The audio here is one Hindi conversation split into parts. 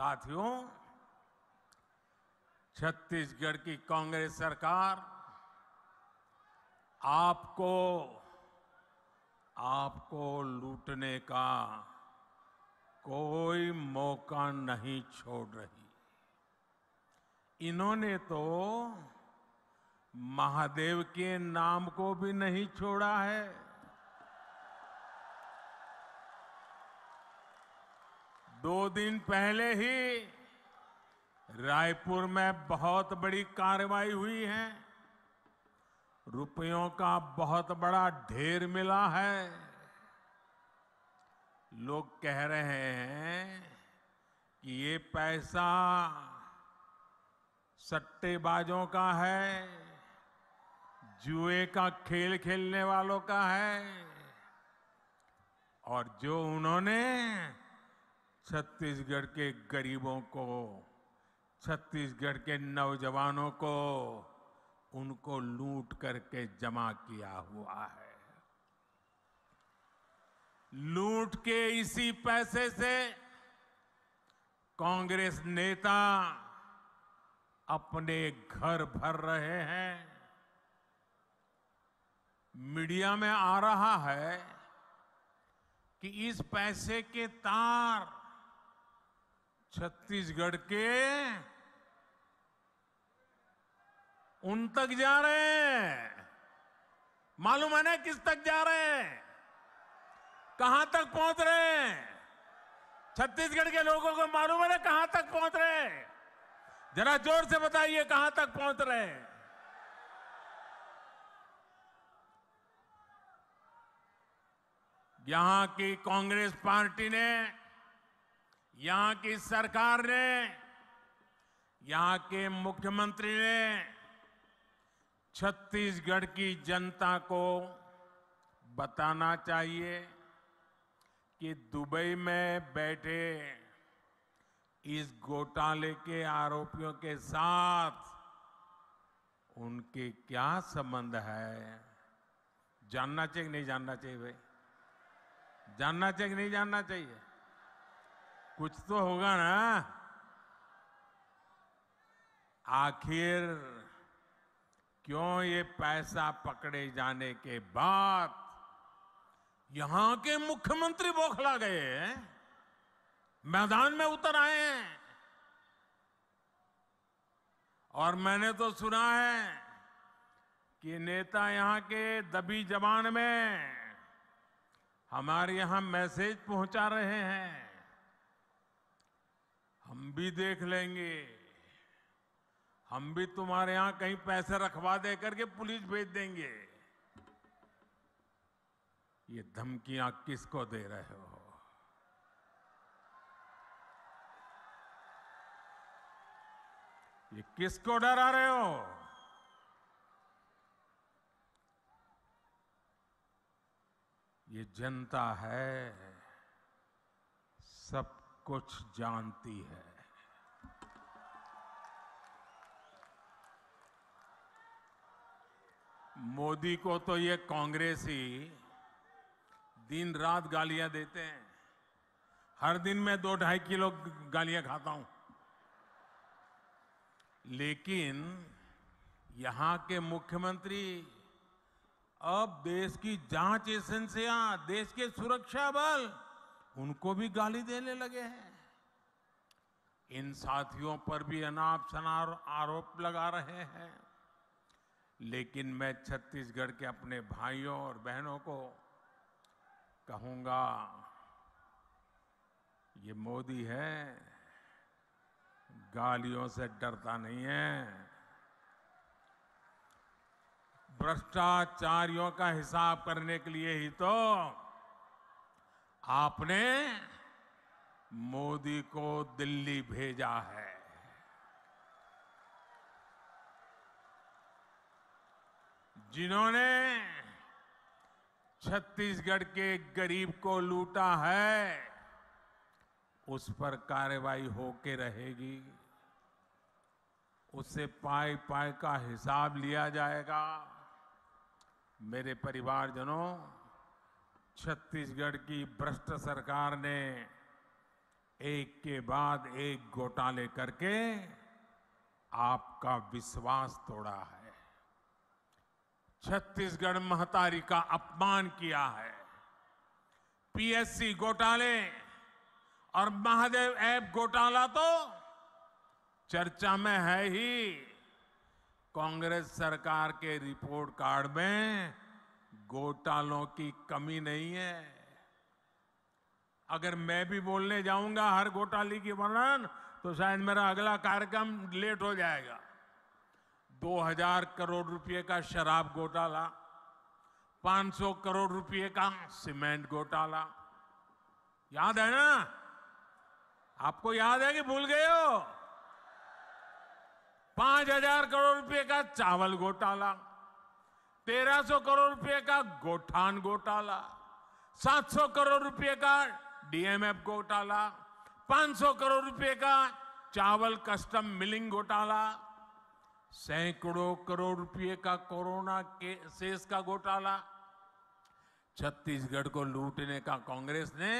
साथियों छत्तीसगढ़ की कांग्रेस सरकार आपको आपको लूटने का कोई मौका नहीं छोड़ रही इन्होंने तो महादेव के नाम को भी नहीं छोड़ा है दो दिन पहले ही रायपुर में बहुत बड़ी कार्रवाई हुई है रुपयों का बहुत बड़ा ढेर मिला है लोग कह रहे हैं कि ये पैसा सट्टेबाजों का है जुए का खेल खेलने वालों का है और जो उन्होंने छत्तीसगढ़ के गरीबों को छत्तीसगढ़ के नौजवानों को उनको लूट करके जमा किया हुआ है लूट के इसी पैसे से कांग्रेस नेता अपने घर भर रहे हैं मीडिया में आ रहा है कि इस पैसे के तार छत्तीसगढ़ के उन तक जा रहे हैं मालूम है ना किस तक जा रहे हैं कहां तक पहुंच रहे हैं छत्तीसगढ़ के लोगों को मालूम है ना कहां तक पहुंच रहे हैं जरा जोर से बताइए कहां तक पहुंच रहे हैं यहां की कांग्रेस पार्टी ने यहां की सरकार ने यहां के मुख्यमंत्री ने छत्तीसगढ़ की जनता को बताना चाहिए कि दुबई में बैठे इस घोटाले के आरोपियों के साथ उनके क्या संबंध है जानना चाहिए नहीं जानना चाहिए भाई जानना चाहिए नहीं जानना चाहिए कुछ तो होगा ना आखिर क्यों ये पैसा पकड़े जाने के बाद यहां के मुख्यमंत्री बौखला गए हैं मैदान में उतर आए हैं और मैंने तो सुना है कि नेता यहां के दबी जबान में हमारे यहां मैसेज पहुंचा रहे हैं हम भी देख लेंगे हम भी तुम्हारे यहां कहीं पैसे रखवा दे करके पुलिस भेज देंगे ये धमकियां किसको दे रहे हो ये किसको डरा रहे हो ये जनता है सब कुछ जानती है मोदी को तो ये कांग्रेस ही दिन रात गालियां देते हैं हर दिन मैं दो ढाई किलो गालियां खाता हूं लेकिन यहां के मुख्यमंत्री अब देश की जांच एजेंसियां देश के सुरक्षा बल उनको भी गाली देने लगे हैं इन साथियों पर भी अनाप शनाप आरोप लगा रहे हैं लेकिन मैं छत्तीसगढ़ के अपने भाइयों और बहनों को कहूंगा ये मोदी है गालियों से डरता नहीं है भ्रष्टाचारियों का हिसाब करने के लिए ही तो आपने मोदी को दिल्ली भेजा है जिन्होंने छत्तीसगढ़ के गरीब को लूटा है उस पर कार्रवाई होके रहेगी उससे पाए पाए का हिसाब लिया जाएगा मेरे परिवारजनों छत्तीसगढ़ की भ्रष्ट सरकार ने एक के बाद एक घोटाले करके आपका विश्वास तोड़ा है छत्तीसगढ़ महतारी का अपमान किया है पीएससी घोटाले और महादेव ऐप घोटाला तो चर्चा में है ही कांग्रेस सरकार के रिपोर्ट कार्ड में घोटालों की कमी नहीं है अगर मैं भी बोलने जाऊंगा हर घोटाले की वर्णन तो शायद मेरा अगला कार्यक्रम लेट हो जाएगा 2000 करोड़ रुपए का शराब घोटाला 500 करोड़ रुपए का सीमेंट घोटाला याद है ना आपको याद है कि भूल गए हो 5000 करोड़ रुपए का चावल घोटाला 1300 करोड़ रुपए का गोठान घोटाला 700 करोड़ रुपए का डीएमएफ घोटाला 500 करोड़ रुपए का चावल कस्टम मिलिंग घोटाला सैकड़ों करोड़ रुपए का कोरोना के सेस का घोटाला छत्तीसगढ़ को लूटने का कांग्रेस ने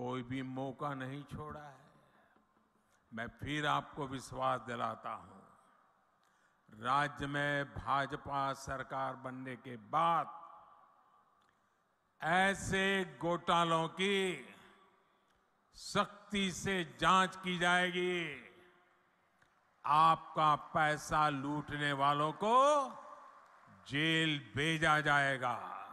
कोई भी मौका नहीं छोड़ा है मैं फिर आपको विश्वास दिलाता हूं राज्य में भाजपा सरकार बनने के बाद ऐसे घोटालों की सख्ती से जांच की जाएगी आपका पैसा लूटने वालों को जेल भेजा जाएगा